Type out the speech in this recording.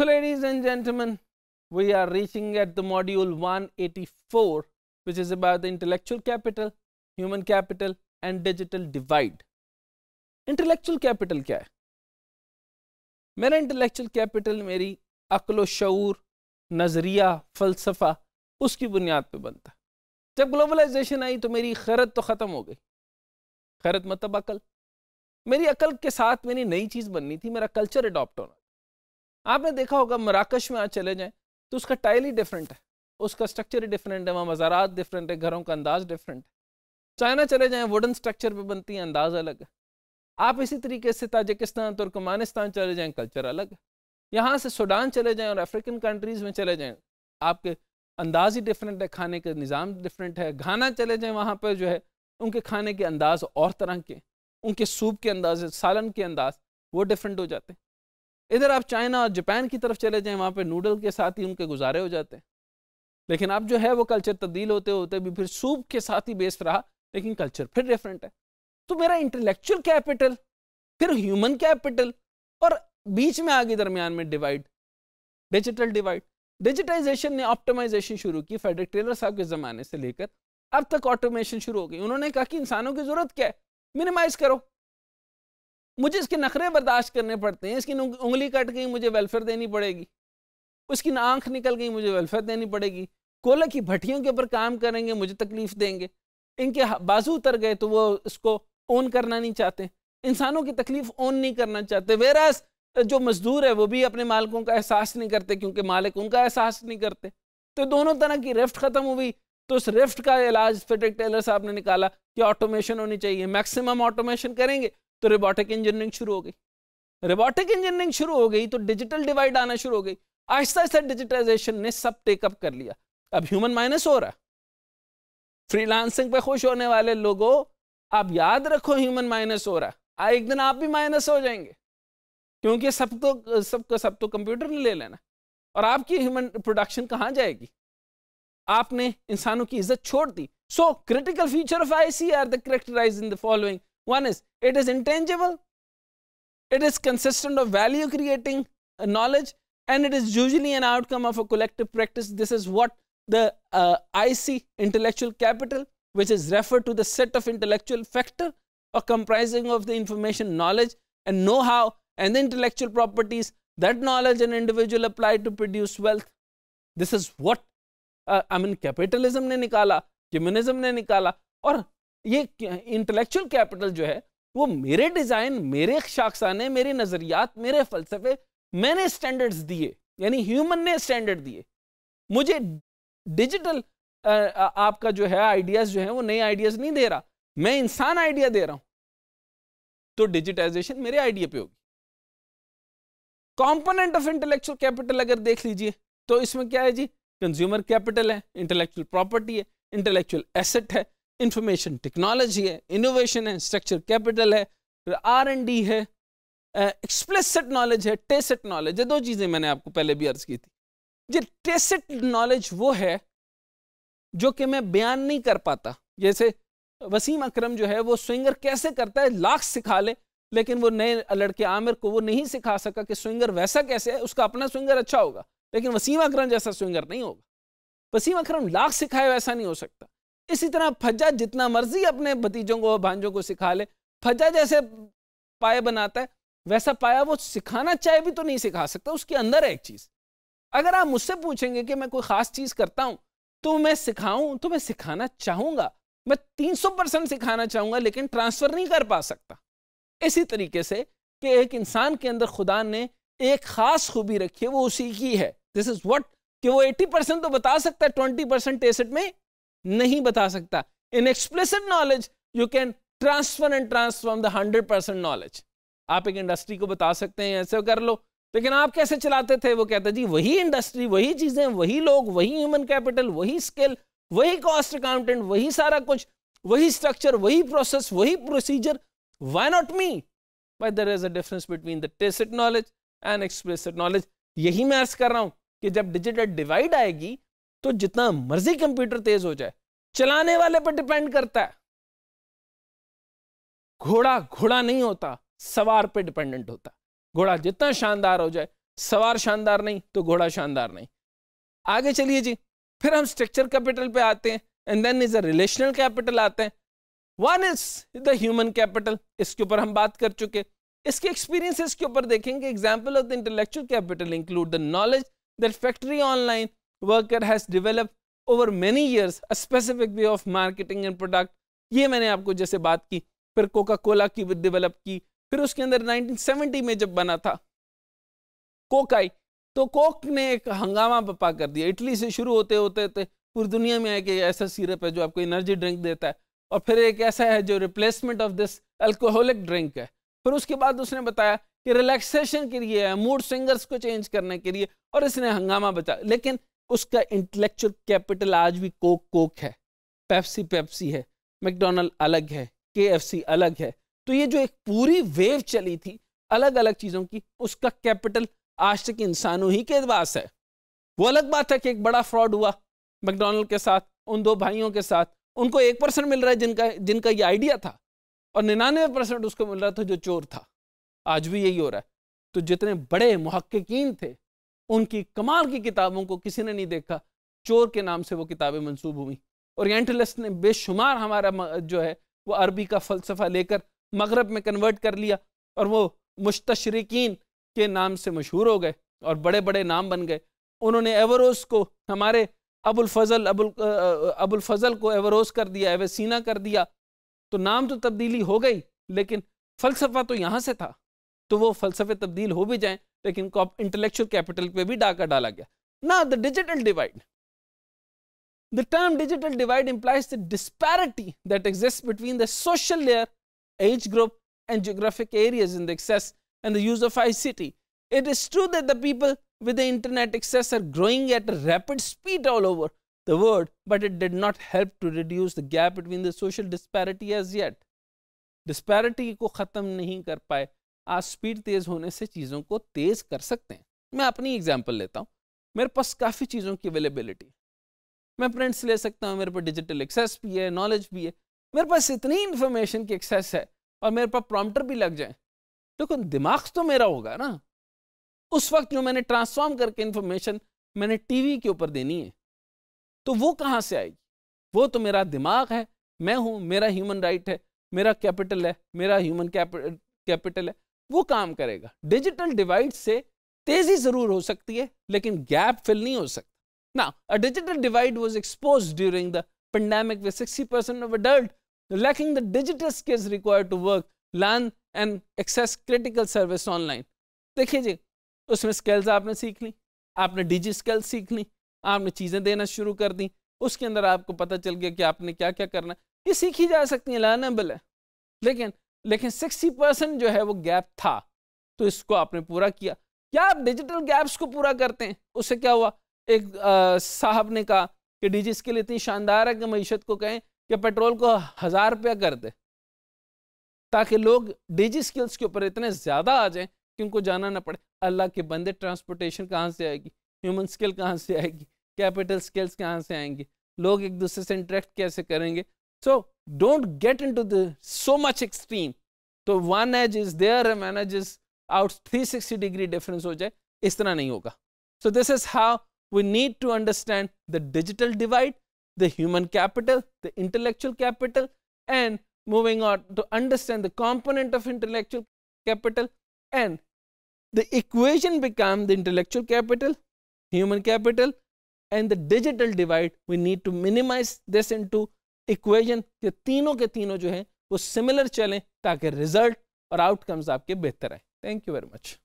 So, ladies and gentlemen, we are reaching at the module 184, which is about the intellectual capital, human capital, and digital divide. Intellectual capital क्या है मेरा intellectual capital मेरी अक्ल शूर नज़रिया फ़लसफ़ा उसकी बुनियाद पे बनता जब ग्लोबलाइजेशन आई तो मेरी खरत तो ख़त्म हो गई खरत मतलब अकल मेरी अकल के साथ मैंने नई चीज़ बननी थी मेरा कल्चर अडॉप्ट होना आपने देखा होगा मराकश में आज चले जाएँ तो उसका टाइल ही डिफरेंट है उसका स्ट्रक्चर ही डिफरेंट है वहाँ मज़ारात डिफरेंट है घरों का अंदाज डिफरेंट है चाइना चले जाएँ वुडन स्ट्रक्चर पर बनती है अंदाज अलग है आप इसी तरीके से ताजिकिस्तान तुर्कमानिस्तान चले जाएँ कल्चर अलग है यहाँ से सूडान चले जाएँ और अफ्रीकन कंट्रीज़ में चले जाएँ आपके अंदाज ही डिफरेंट है खाने का निज़ाम डिफरेंट है घाना चले जाएँ वहाँ पर जो है उनके खाने के अंदाज और तरह के उनके सूप के अंदाज सालन के अंदाज वो डिफरेंट हो जाते हैं इधर आप चाइना और जापान की तरफ चले जाएं वहाँ पे नूडल के साथ ही उनके गुजारे हो जाते हैं लेकिन अब जो है वो कल्चर तब्दील होते होते भी फिर सूप के साथ ही बेस्ट रहा लेकिन कल्चर फिर डिफरेंट है तो मेरा इंटेलेक्चुअल कैपिटल फिर ह्यूमन कैपिटल और बीच में आगे दरमियान में डिवाइड डिजिटल डिवाइड डिजिटाइजेशन ने ऑप्टोमाइजेशन शुरू की फेडरिक टेलर साहब के ज़माने से लेकर अब तक ऑटोमेशन शुरू हो गई उन्होंने कहा कि इंसानों की ज़रूरत क्या है मिनिमाइज करो मुझे इसके नखरे बर्दाश्त करने पड़ते हैं इसकी उंगली कट गई मुझे वेलफेयर देनी पड़ेगी उसकी आंख निकल गई मुझे वेलफेयर देनी पड़ेगी कोले की भट्टियों के ऊपर काम करेंगे मुझे तकलीफ देंगे इनके बाजू उतर गए तो वो इसको ओन करना नहीं चाहते इंसानों की तकलीफ ओन नहीं करना चाहते वेरास जो मजदूर है वो भी अपने मालिकों का एहसास नहीं करते क्योंकि मालिक उनका एहसास नहीं करते तो दोनों तरह की रेफ्ट ख़त्म हुई तो उस रेफ्ट का इलाज फिटेक टेलर साहब ने निकाला कि ऑटोमेशन होनी चाहिए मैक्सिमम ऑटोमेशन करेंगे तो रोबोटिक इंजीनियरिंग शुरू हो गई रोबोटिक इंजीनियरिंग शुरू हो गई तो डिजिटल डिवाइड आना शुरू हो गई आहिस्ता आहिस्ता डिजिटाइजेशन ने सब टेकअप कर लिया अब ह्यूमन माइनस हो रहा फ्रीलांसिंग पे खुश होने वाले लोगों आप याद रखो ह्यूमन माइनस हो रहा एक दिन आप भी माइनस हो जाएंगे क्योंकि सब तो सबको सब तो कंप्यूटर ने ले लेना और आपकी ह्यूमन प्रोडक्शन कहाँ जाएगी आपने इंसानों की इज्जत छोड़ दी so critical feature of I C R the characterize in the following One is it is intangible, it is consistent of value creating uh, knowledge, and it is usually an outcome of a collective practice. This is what the uh, IC intellectual capital, which is referred to the set of intellectual factor or comprising of the information knowledge and know-how and the intellectual properties that knowledge an individual apply to produce wealth. This is what uh, I mean capitalism ne nikala, communism ne nikala, or ये intellectual capital जो है वो मेरे design मेरे शाखसाने मेरे नज़रियात मेरे फ़लसफे मैंने standards दिए यानी ह्यूमन ने स्टैंडर्ड दिए मुझे डिजिटल आपका जो है आइडियाज़ जो है वो नए आइडियाज़ नहीं दे रहा मैं इंसान आइडिया दे रहा हूं तो डिजिटाइजेशन मेरे आइडिया पे होगी कंपोनेंट ऑफ इंटेलेक्चुअल कैपिटल अगर देख लीजिए तो इसमें क्या है जी कंज्यूमर कैपिटल है इंटेलेक्चुअल प्रॉपर्टी है इंटेलेक्चुअल एसेट है इंफॉर्मेशन टेक्नोलॉजी है इनोवेशन है स्ट्रक्चर कैपिटल है फिर आर एंड डी है एक्सप्लेसिट नॉलेज है टेसिट नॉलेज है दो चीज़ें मैंने आपको पहले भी अर्ज की थी ये टेसिट नॉलेज वो है जो कि मैं बयान नहीं कर पाता जैसे वसीम अकरम जो है वो स्विंगर कैसे करता है लाख सिखा ले लेकिन वो नए लड़के आमिर को वो नहीं सिखा सका कि स्विंगर वैसा कैसे है उसका अपना स्विंगर अच्छा होगा लेकिन वसीम अकरम जैसा स्विंगर नहीं होगा वसीम अकरम लाख सिखाए वैसा नहीं हो सकता इसी तरह फज्जा जितना मर्जी अपने भतीजों को भांजों को सिखा ले फज्जा जैसे पाया बनाता है वैसा पाया वो सिखाना चाहे भी तो नहीं सिखा सकता उसके अंदर है एक चीज़ अगर आप मुझसे पूछेंगे कि मैं कोई ख़ास चीज़ करता हूं तो मैं सिखाऊं तो मैं सिखाना चाहूंगा मैं 300 परसेंट सिखाना चाहूंगा लेकिन ट्रांसफ़र नहीं कर पा सकता इसी तरीके से कि एक इंसान के अंदर खुदा ने एक ख़ास खूबी रखी है वो उसी की है दिस इज़ वट कि वो 80 परसेंट तो बता सकता है 20 परसेंट टेसट में नहीं बता सकता in explicit knowledge you can transfer and transform the hundred percent knowledge आप एक इंडस्ट्री को बता सकते हैं ऐसे कर लो लेकिन आप कैसे चलाते थे वो कहते जी वही इंडस्ट्री वही चीजें वही लोग वही ह्यूमन कैपिटल वही स्किल वही कॉस्ट अकाउंटेंट वही सारा कुछ वही स्ट्रक्चर वही प्रोसेस वही procedure why not me but there is a difference between the tacit knowledge and explicit knowledge यही मैं अर्ज कर रहा हूं कि जब डिजिटल डिवाइड आएगी तो जितना मर्जी कंप्यूटर तेज हो जाए चलाने वाले पर डिपेंड करता है घोड़ा घोड़ा नहीं होता सवार पे डिपेंडेंट होता घोड़ा जितना शानदार हो जाए सवार शानदार नहीं तो घोड़ा शानदार नहीं आगे चलिए जी फिर हम स्ट्रक्चर कैपिटल पे आते हैं and then is a relational capital आते हैं one is the human capital इसके ऊपर हम बात कर चुके इसके एक्सपीरियंसेस के ऊपर देखेंगे example of the intellectual capital include the knowledge that factory online worker has develop over many years a specific way of marketing and product ये मैंने आपको जैसे बात की फिर कोका कोला की डेवलप की फिर उसके अंदर 1970 में जब बना था कोकाई तो कोक ने एक हंगामा बपा कर दिया इटली से शुरू होते होते होते पूरी दुनिया में है कि ऐसा सीरप है जो आपको एनर्जी ड्रिंक देता है और फिर एक ऐसा है जो replacement of this alcoholic drink है फिर उसके बाद उसने बताया कि रिलैक्सेशन के लिए है मूड स्विंगर्स को चेंज करने के लिए और इसने हंगामा बचा लेकिन उसका इंटेलेक्चुअल कैपिटल आज भी कोक कोक है पेप्सी पेप्सी है मैकडोनल्ड अलग है के अलग है तो ये जो एक पूरी वेव चली थी अलग अलग चीज़ों की उसका कैपिटल आज तक इंसानों ही के पास है वो अलग बात है कि एक बड़ा फ्रॉड हुआ मैकडोनल्ड के साथ उन दो भाइयों के साथ उनको एक परसेंट मिल रहा है जिनका जिनका ये आइडिया था और निन्यानवे परसेंट उसको मिल रहा था जो चोर था आज भी यही हो रहा है तो जितने बड़े महक्कीन थे उनकी कमाल की किताबों को किसी ने नहीं देखा चोर के नाम से वो किताबें मंसूब हुई ओरिएंटलिस्ट ने बेशुमार हमारा जो है वो अरबी का फ़लसफ़ा लेकर मगरब में कन्वर्ट कर लिया और वो मुश्तरकिन के नाम से मशहूर हो गए और बड़े बड़े नाम बन गए उन्होंने एवरोस को हमारे अबुलफजल अबुल अबुलफजल को एवरोस कर दिया एवसना कर दिया तो नाम तो तब्दीली हो गई लेकिन फ़लसफ़ा तो यहाँ से था तो वो फ़लसफ़े तब्दील हो भी जाएँ लेकिन इंटेलेक्चुअल कैपिटल पे भी डाका डाला गया ना the digital divide the term digital divide implies the disparity that exist between the social layer age group and geographic areas in the access and the use of ICT it is true that the people with the internet access are growing at a rapid speed all over the world but it did not help to reduce the gap between the social disparity as yet disparity को खत्म नहीं कर पाए आप speed तेज़ होने से चीज़ों को तेज़ कर सकते हैं मैं अपनी एग्जाम्पल लेता हूँ मेरे पास काफ़ी चीज़ों की अवेलेबिलिटी मैं प्रिंट्स ले सकता हूँ मेरे पास डिजिटल एक्सेस भी है नॉलेज भी है मेरे पास इतनी इन्फॉर्मेशन की एक्सेस है और मेरे पास प्रॉम्प्टर भी लग जाए लेकिन दिमाग तो मेरा होगा ना उस वक्त जो मैंने ट्रांसफॉर्म करके इन्फॉर्मेशन मैंने टीवी के ऊपर देनी है तो वो कहाँ से आएगी वो तो मेरा दिमाग है मैं हूँ मेरा ह्यूमन राइट है मेरा कैपिटल है मेरा ह्यूमन कैपिटल है वो काम करेगा डिजिटल डिवाइड से तेजी जरूर हो सकती है लेकिन गैप फिल नहीं हो सकता ना a digital divide was expose during the pandemic with sixty percent of adult lacking the digital skills required to work learn and access critical service online देखिए जी उसमें स्किल्स आपने सीख ली आपने डिजी स्किल्स सीख ली आपने चीज़ें देना शुरू कर दी उसके अंदर आपको पता चल गया कि आपने क्या क्या करना है ये सीखी जा सकती है लर्नेबल है लेकिन लेकिन 60 परसेंट जो है वो गैप था तो इसको आपने पूरा किया क्या आप डिजिटल गैप्स को पूरा करते हैं उससे क्या हुआ एक साहब ने कहा कि डीजी स्किल इतनी शानदार है कि मीशत को कहें कि पेट्रोल को हज़ार रुपया कर दे ताकि लोग डीजी स्किल्स के ऊपर इतने ज़्यादा आ जाएं कि उनको जाना ना पड़े अल्लाह के बंदे ट्रांसपोर्टेशन कहाँ से आएगी ह्यूमन स्किल कहाँ से आएगी कैपिटल स्किल्स कहाँ से आएंगी लोग एक दूसरे से इंटरेक्ट कैसे करेंगे So, do not get into the so much extreme. So one edge is there, an edge is 360 degree difference. हो जाए इस तरह नहीं होगा is how we need to understand the digital divide, the human capital, the intellectual capital, and moving on to understand the component of intellectual capital and the equation become the intellectual capital human capital and the digital divide we need to minimize this into equation ये तीनों के तीनों जो है वो similar चलें ताकि result और आउटकम्स आपके बेहतर आए थैंक यू वेरी मच